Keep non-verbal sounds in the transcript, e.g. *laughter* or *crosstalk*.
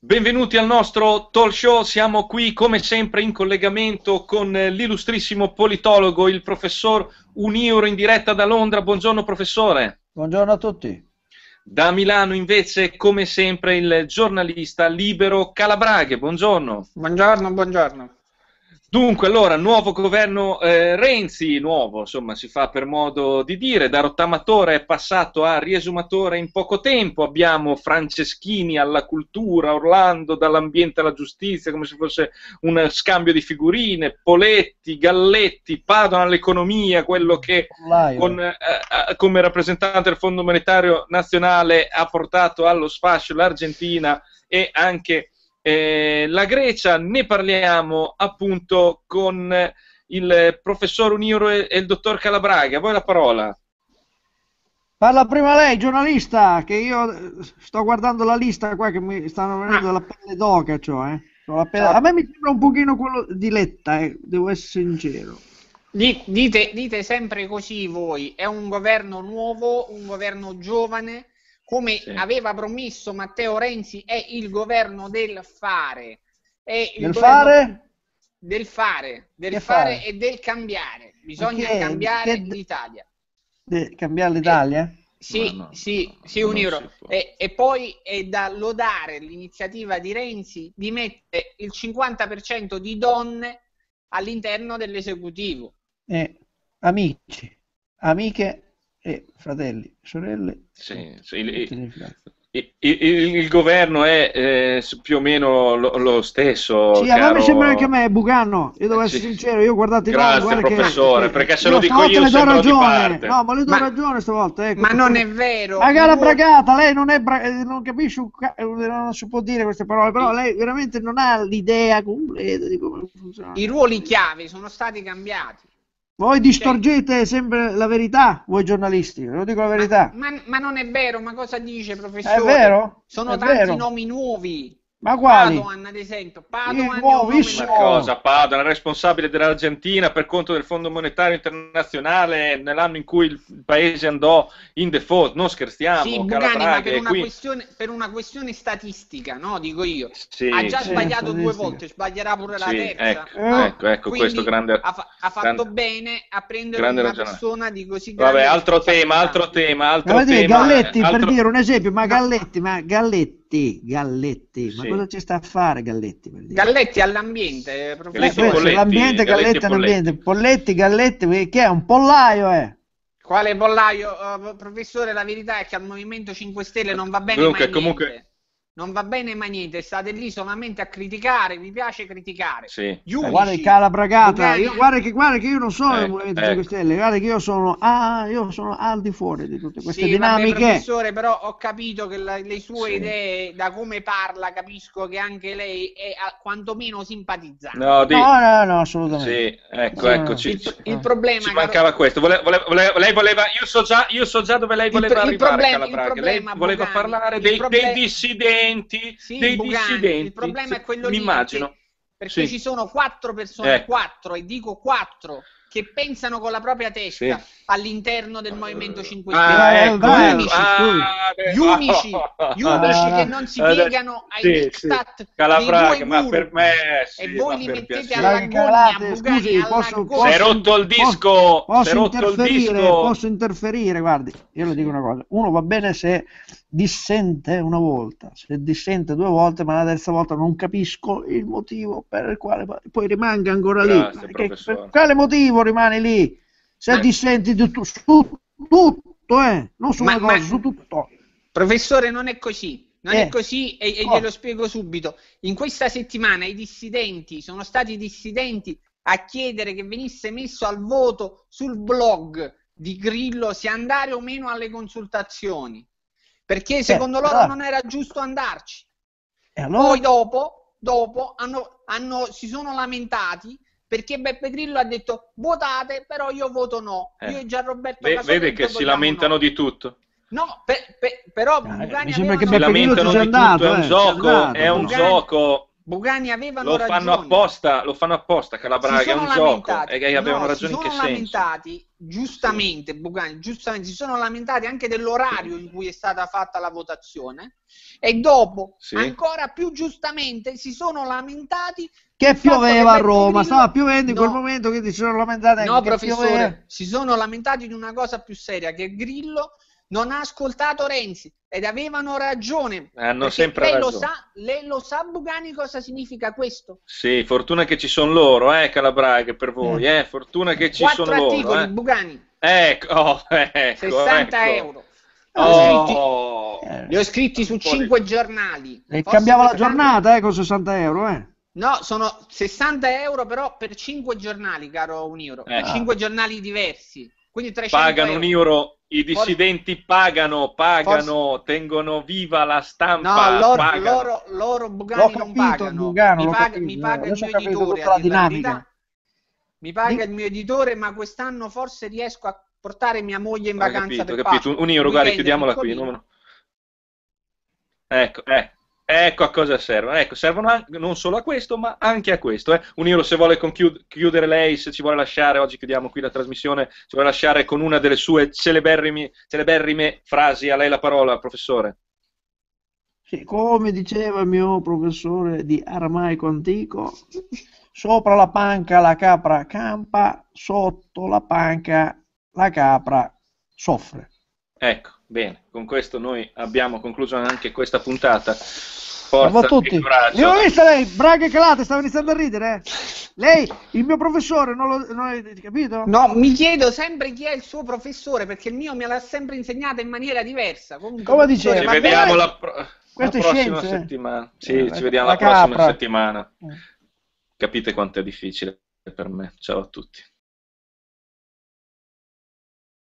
Benvenuti al nostro talk show, siamo qui come sempre in collegamento con eh, l'illustrissimo politologo, il professor Uniuro in diretta da Londra. Buongiorno professore. Buongiorno a tutti. Da Milano invece come sempre il giornalista libero Calabraghe. Buongiorno. Buongiorno, buongiorno. Dunque, allora, nuovo governo eh, Renzi, nuovo, insomma, si fa per modo di dire, da rottamatore è passato a riesumatore in poco tempo, abbiamo Franceschini alla cultura, Orlando dall'ambiente alla giustizia, come se fosse un scambio di figurine, Poletti, Galletti, Padova all'economia, quello che con, eh, eh, come rappresentante del Fondo Monetario Nazionale ha portato allo sfascio l'Argentina e anche eh, la Grecia ne parliamo appunto con il professor Uniro e il dottor Calabraga. A voi la parola. Parla prima lei, giornalista, che io eh, sto guardando la lista qua che mi stanno venendo ah. la pelle d'oca, cioè. Eh. A me mi sembra un pochino quello di Letta, eh, devo essere sincero. Dite, dite sempre così voi, è un governo nuovo, un governo giovane, come sì. aveva promesso Matteo Renzi, è il governo del fare. È il del fare? Del fare, del fare, fare, e del cambiare. Bisogna okay. cambiare De... l'Italia. De... Cambiare l'Italia? E... Eh, sì, no, sì, sì, un euro. E, e, poi è da lodare l'iniziativa di Renzi di mettere il 50% di donne all'interno dell'esecutivo. Eh, amici, amiche e fratelli, sorelle. Sì, sì, il, il, il, il, governo è eh, più o meno lo, lo stesso. Sì, caro... a me sembra anche a me, Bucano. Io devo eh, essere sì. sincero, io guardate Grazie, là, guarda professore, che... perché se lo dico io le do ragione. No, ma le do ma... ragione stavolta. Ecco. Ma non è vero. Magari la bragata, lei non, è bra... Eh, non capisce, un... Eh, non si può dire queste parole, però lei veramente non ha l'idea completa di come funziona. I ruoli chiave sono stati cambiati. Voi distorgete sempre la verità, voi giornalisti, ve lo dico la verità. Ma, ma, ma non è vero, ma cosa dice professore? È vero? Sono è tanti vero. nomi nuovi. Ma quali? Padoan, ad esempio. Padoan nuovissimo. Ma cosa? Padoan, responsabile dell'Argentina per conto del Fondo Monetario Internazionale nell'anno in cui il paese andò in default. Non scherziamo. Sì, Bugani, ma per una, qui... questione, per una, questione, statistica, no? Dico io. Sì, ha già certo, sbagliato due volte, sbaglierà pure sì, la terza. Ecco, no? Eh? ecco, ecco questo grande... Ha, fa- ha fatto grande, bene a prendere una ragionare. persona di così grande... Vabbè, altro tema, altro tema, altro ma tema. Dire, Galletti, altro... per dire un esempio, ma Galletti, ma Galletti Galletti, Galletti, ma sì. cosa ci sta a fare Galletti? Galletti all'ambiente, eh, Galletti, Polletti, l'ambiente, Galletti, Galletti all'ambiente, Polletti, Galletti, che è un pollaio, eh? Quale pollaio? Uh, professore, la verità è che al Movimento 5 Stelle non va bene Dunque, comunque, non va bene mai niente, state lì solamente a criticare, vi piace criticare. Sì. Eh, unici, guarda che calabragata, io, guarda, che, guarda che io non sono del eh, Movimento ecco. 5 Stelle, guarda che io sono, ah, io sono, al di fuori di tutte queste sì, dinamiche. Vabbè, professore, però ho capito che la, le sue sì. idee, da come parla, capisco che anche lei è a, quantomeno simpatizzante. No, di... no, no, no, assolutamente. Sì, ecco, eh, ecco, ci, il, il problema ci mancava caro... questo. Vole, vole, vole, lei voleva, io so, già, io so già dove lei voleva il, arrivare, il problema, il problema, lei voleva Bogani, parlare dei, problema... dei dissidenti dissidenti, sì, dei Bugani. dissidenti. Il problema è quello mi lì. Immagino. Perché, perché sì. ci sono quattro persone, eh. quattro, e dico quattro, che pensano con la propria testa sì. all'interno del Movimento 5 ah, Stelle. Ah, ecco, unici, ah, gli unici, gli unici ah, *laughs* che non si piegano ai sì, diktat sì. Calafraga, ma per me e voi li mettete all'agonia, scusi, alla posso, posso, sei rotto il disco, posso, posso interferire, disco. posso interferire, guardi, io le dico una cosa, uno va bene se dissente una volta, se dissente due volte, ma la terza volta non capisco il motivo per il quale poi rimanga ancora lì. Grazie, per quale motivo rimane lì. Se ma... dissenti di tu, su tutto, eh? non su ma, una cosa, ma... su tutto. Professore, non è così. Non eh. è così e, e oh. glielo spiego subito. In questa settimana i dissidenti sono stati dissidenti a chiedere che venisse messo al voto sul blog di Grillo se andare o meno alle consultazioni, perché eh, secondo eh, loro allora. non era giusto andarci. Allora? Poi dopo, dopo hanno, hanno, si sono lamentati perché Beppe Grillo ha detto votate, però io voto no. Eh. Io e Gianroberto Ve, Vede che si lamentano no. di tutto. No, per, per, però eh, Lugani diciamo che Beppe si lamentano di tutto, eh, andato, è un eh, gioco, è un Lugani... gioco Bugani avevano lo ragione. Fanno apposta, lo fanno apposta, Calabraga è un gioco. E, e avevano no, ragione in che senso? Si sono lamentati, giustamente, sì. Bugani, giustamente, si sono lamentati anche dell'orario in cui è stata fatta la votazione e dopo, sì. ancora più giustamente, si sono lamentati che pioveva a Roma, di... stava piovendo in no. quel momento, quindi si sono lamentati anche No, professore, si sono lamentati di una cosa più seria, che Grillo non ha ascoltato Renzi ed avevano ragione. Eh, hanno sempre lei ragione. Lo sa, lei lo sa Bugani cosa significa questo? Sì, fortuna che ci sono loro, eh Calabraghe per voi, eh, eh fortuna che ci sono loro. Quattro articoli, eh. Bugani. Ecco, oh, *laughs* ecco 60 ecco. euro. Li ho oh. eh. scritti su cinque di... giornali. E Posso cambiava la giornata eh, con 60 euro. Eh. No, sono 60 euro però per cinque giornali, caro Uniro. Eh. 5 ah. giornali diversi. Quindi 300 pagano euro. un euro, i dissidenti pagano, pagano, Forse... tengono viva la stampa. No, loro, pagano. loro, loro Bugani capito, non pagano. Bugano, mi, paga, mi paga il mio editore, la dinamica. mi paga il mio editore, ma quest'anno forse riesco a portare mia moglie in vacanza. Capito, ho capito. Un euro, guarda, chiudiamola qui. No, no. Ecco, eh. Ecco a cosa servono. Ecco, servono anche, non solo a questo, ma anche a questo. Eh. Uniro, se vuole conchiud- chiudere lei, se ci vuole lasciare, oggi chiudiamo qui la trasmissione, ci vuole lasciare con una delle sue celeberrime frasi. A lei la parola, professore. Sì, come diceva il mio professore di aramaico antico, sopra la panca la capra campa, sotto la panca la capra soffre. Ecco. Bene, con questo noi abbiamo concluso anche questa puntata. Forza Ciao a tutti. Io ho visto lei, braghe calate, stavo iniziando a ridere. Lei, il mio professore, non l'ho non hai capito? No, mi chiedo sempre chi è il suo professore, perché il mio me l'ha sempre insegnata in maniera diversa. Comunque, Come diceva? Ci vediamo la, pro- la prossima scienze, settimana. Eh? Sì, eh, ci vediamo la, la prossima settimana. Eh. Capite quanto è difficile per me. Ciao a tutti.